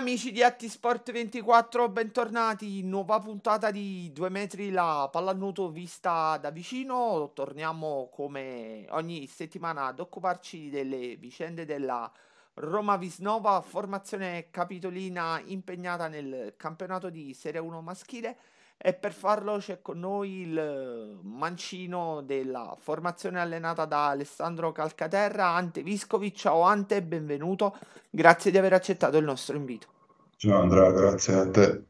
Amici di Attisport 24, bentornati. Nuova puntata di due metri la pallanuto vista da vicino. Torniamo come ogni settimana ad occuparci delle vicende della Roma Visnova, formazione capitolina impegnata nel campionato di Serie 1 maschile e per farlo c'è con noi il mancino della formazione allenata da Alessandro Calcaterra, Ante Viscovi. Ciao Ante, benvenuto. Grazie di aver accettato il nostro invito. Ciao Andrea, grazie a te.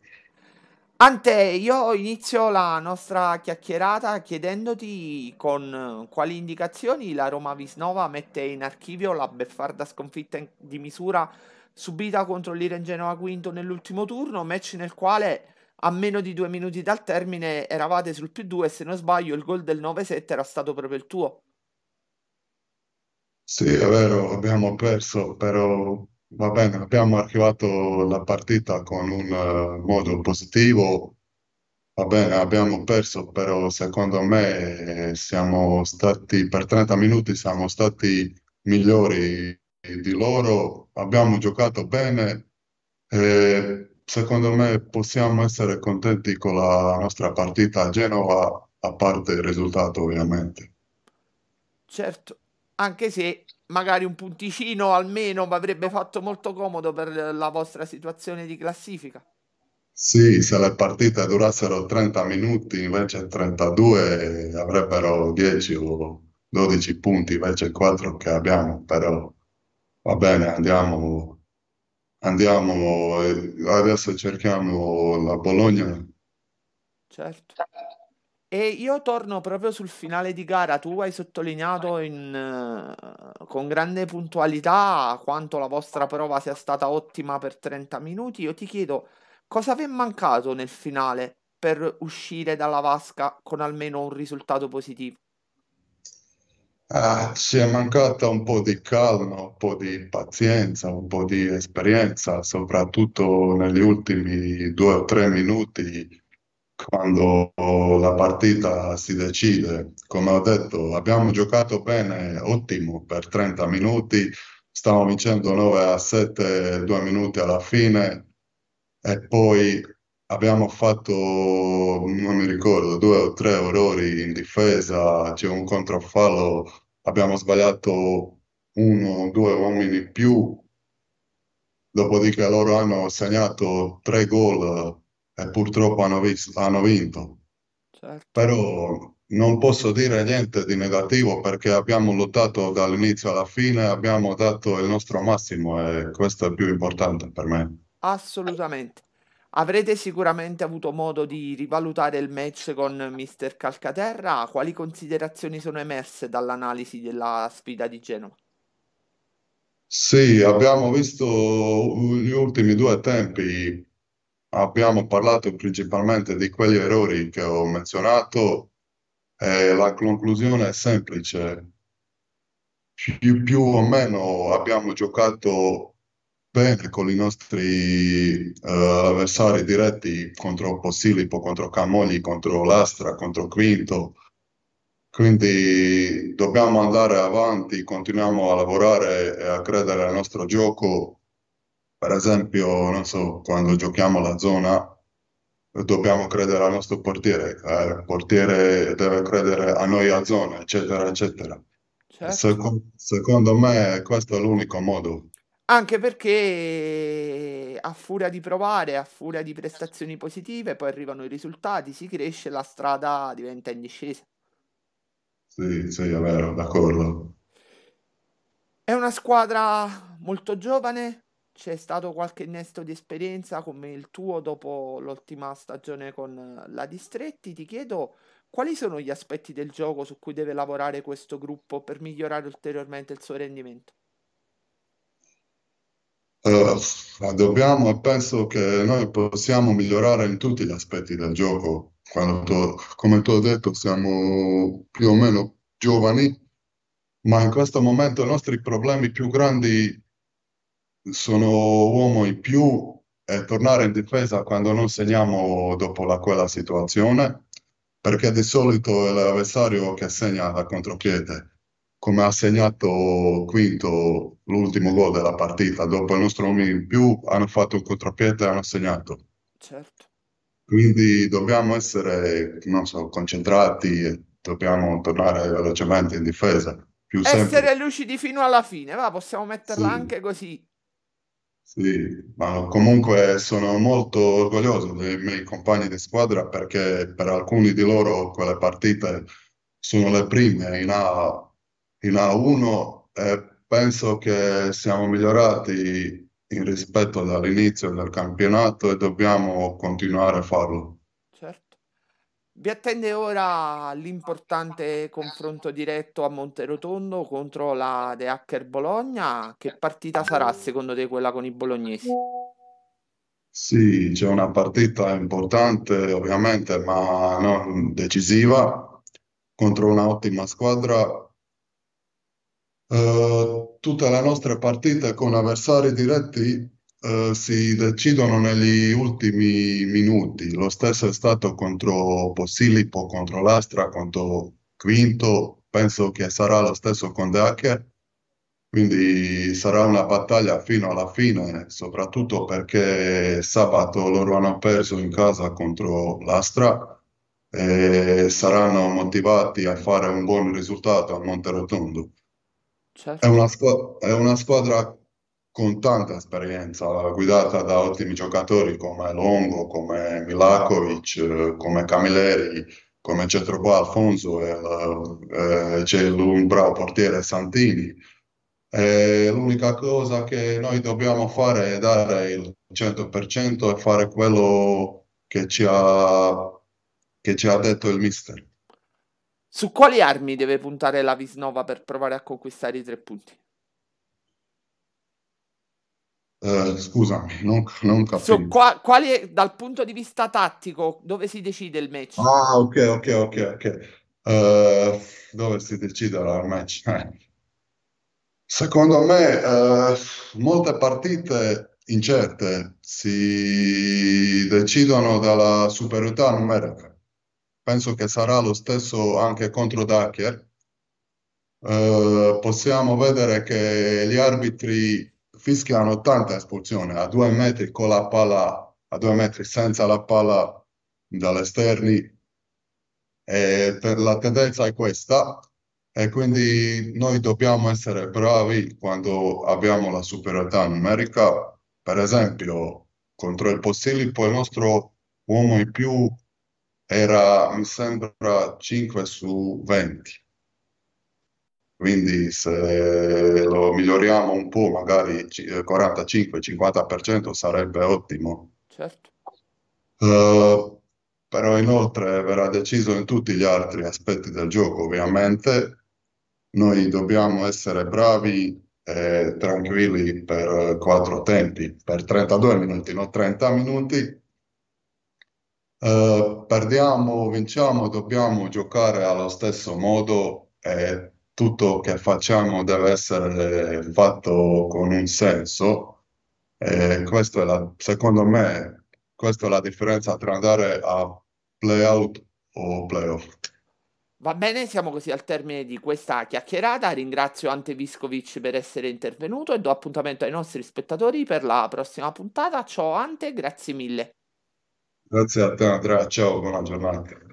Ante, io inizio la nostra chiacchierata chiedendoti con quali indicazioni la Roma Visnova mette in archivio la beffarda sconfitta di misura subita contro l'Iren Genova Quinto nell'ultimo turno, match nel quale a meno di due minuti dal termine eravate sul più 2 e se non sbaglio il gol del 9-7 era stato proprio il tuo. Sì, è vero, abbiamo perso, però va bene, abbiamo archivato la partita con un uh, modo positivo. Va bene, abbiamo perso, però secondo me eh, siamo stati per 30 minuti siamo stati migliori di loro, abbiamo giocato bene. Eh, secondo me possiamo essere contenti con la nostra partita a Genova, a parte il risultato ovviamente. Certo, anche se magari un punticino almeno avrebbe fatto molto comodo per la vostra situazione di classifica. Sì, se le partite durassero 30 minuti invece 32 avrebbero 10 o 12 punti invece 4 che abbiamo, però va bene, andiamo andiamo, eh, adesso cerchiamo la Bologna. Certo. E io torno proprio sul finale di gara. Tu hai sottolineato in, eh, con grande puntualità quanto la vostra prova sia stata ottima per 30 minuti. Io ti chiedo cosa vi è mancato nel finale per uscire dalla vasca con almeno un risultato positivo? eh, ah, ci è mancata un po' di calma, un po' di pazienza, un po' di esperienza, soprattutto negli ultimi due o tre minuti quando la partita si decide. Come ho detto, abbiamo giocato bene, ottimo, per 30 minuti, stiamo vincendo 9 a 7, due minuti alla fine e poi abbiamo fatto, non mi ricordo, due o tre errori in difesa, c'è un controfallo, abbiamo sbagliato uno o due uomini in più, dopodiché loro hanno segnato tre gol e purtroppo hanno, visto, hanno vinto. Certo. Però non posso dire niente di negativo perché abbiamo lottato dall'inizio alla fine, abbiamo dato il nostro massimo e questo è più importante per me. Assolutamente. Avrete sicuramente avuto modo di rivalutare il match con Mister Calcaterra. Quali considerazioni sono emerse dall'analisi della sfida di Genova? Sì, abbiamo visto gli ultimi due tempi, abbiamo parlato principalmente di quegli errori che ho menzionato e la conclusione è semplice. Più, più o meno abbiamo giocato bene con i nostri uh, avversari diretti contro Posilipo, contro Camogli, contro Lastra, contro Quinto. Quindi dobbiamo andare avanti, continuiamo a lavorare e a credere al nostro gioco. Per esempio, non so, quando giochiamo la zona, dobbiamo credere al nostro portiere, eh, il portiere deve credere a noi a zona, eccetera, eccetera. Certo. Secondo, secondo me questo è l'unico modo anche perché eh, a furia di provare, a furia di prestazioni positive, poi arrivano i risultati, si cresce, la strada diventa in discesa. Sì, sì, è vero, d'accordo. È una squadra molto giovane, c'è stato qualche innesto di esperienza come il tuo dopo l'ultima stagione con la Distretti. Ti chiedo quali sono gli aspetti del gioco su cui deve lavorare questo gruppo per migliorare ulteriormente il suo rendimento? Uh, dobbiamo, e penso che noi possiamo migliorare in tutti gli aspetti del gioco. Quando, come ti ho detto, siamo più o meno giovani, ma in questo momento i nostri problemi più grandi sono uomo in più e tornare in difesa quando non segniamo dopo la, quella situazione, perché di solito è l'avversario che segna la contropiede come ha segnato Quinto l'ultimo gol della partita, dopo il nostro nome in più hanno fatto un contrappiede e hanno segnato. Certo. Quindi dobbiamo essere, non so, concentrati e dobbiamo tornare velocemente in difesa. Più essere semplice. lucidi fino alla fine, va, possiamo metterla sì. anche così. Sì, ma comunque sono molto orgoglioso dei miei compagni di squadra perché per alcuni di loro quelle partite sono le prime in A in A1 e penso che siamo migliorati in rispetto all'inizio del campionato e dobbiamo continuare a farlo. Certo. Vi attende ora l'importante confronto diretto a Monterotondo contro la De Hacker Bologna. Che partita sarà secondo te quella con i bolognesi? Sì, c'è una partita importante ovviamente, ma non decisiva, contro un'ottima squadra eh, tutte le nostre partite con avversari diretti eh, si decidono negli ultimi minuti. Lo stesso è stato contro Posillipo, contro l'Astra, contro Quinto, penso che sarà lo stesso con De Hacker. Quindi sarà una battaglia fino alla fine, soprattutto perché sabato loro hanno perso in casa contro l'Astra e saranno motivati a fare un buon risultato a Monterotondo. Certo. È, una squ- è una squadra con tanta esperienza, guidata da ottimi giocatori come Longo, come Milakovic, come Camilleri, come Cetrobo Alfonso, e, e c'è un bravo portiere Santini. E l'unica cosa che noi dobbiamo fare è dare il 100% e fare quello che ci ha, che ci ha detto il mister. Su quali armi deve puntare la Visnova per provare a conquistare i tre punti? Uh, scusami, non, non capisco. Su, qua, quali, dal punto di vista tattico, dove si decide il match? Ah, ok, ok, ok. okay. Uh, dove si decide il match? Secondo me, uh, molte partite incerte si decidono dalla superiorità numerica penso che sarà lo stesso anche contro Dacher. Eh, possiamo vedere che gli arbitri fischiano tanta espulsione a due metri con la palla, a due metri senza la palla dall'esterno. E la tendenza è questa e quindi noi dobbiamo essere bravi quando abbiamo la superiorità numerica. Per esempio, contro il Possili, poi il nostro uomo in più era, mi sembra, 5 su 20. Quindi se lo miglioriamo un po', magari 45-50% eh, sarebbe ottimo. Certo. Uh, però inoltre verrà deciso in tutti gli altri aspetti del gioco, ovviamente. Noi dobbiamo essere bravi e tranquilli per eh, quattro tempi, per 32 minuti, non 30 minuti, eh, perdiamo, vinciamo, dobbiamo giocare allo stesso modo e tutto che facciamo deve essere fatto con un senso. E questo è la, secondo me, questa è la differenza tra andare a playout o playoff. Va bene, siamo così al termine di questa chiacchierata. Ringrazio Ante Viscovic per essere intervenuto e do appuntamento ai nostri spettatori per la prossima puntata. Ciao Ante, grazie mille. Grazie a te Andrea, ciao, buona giornata.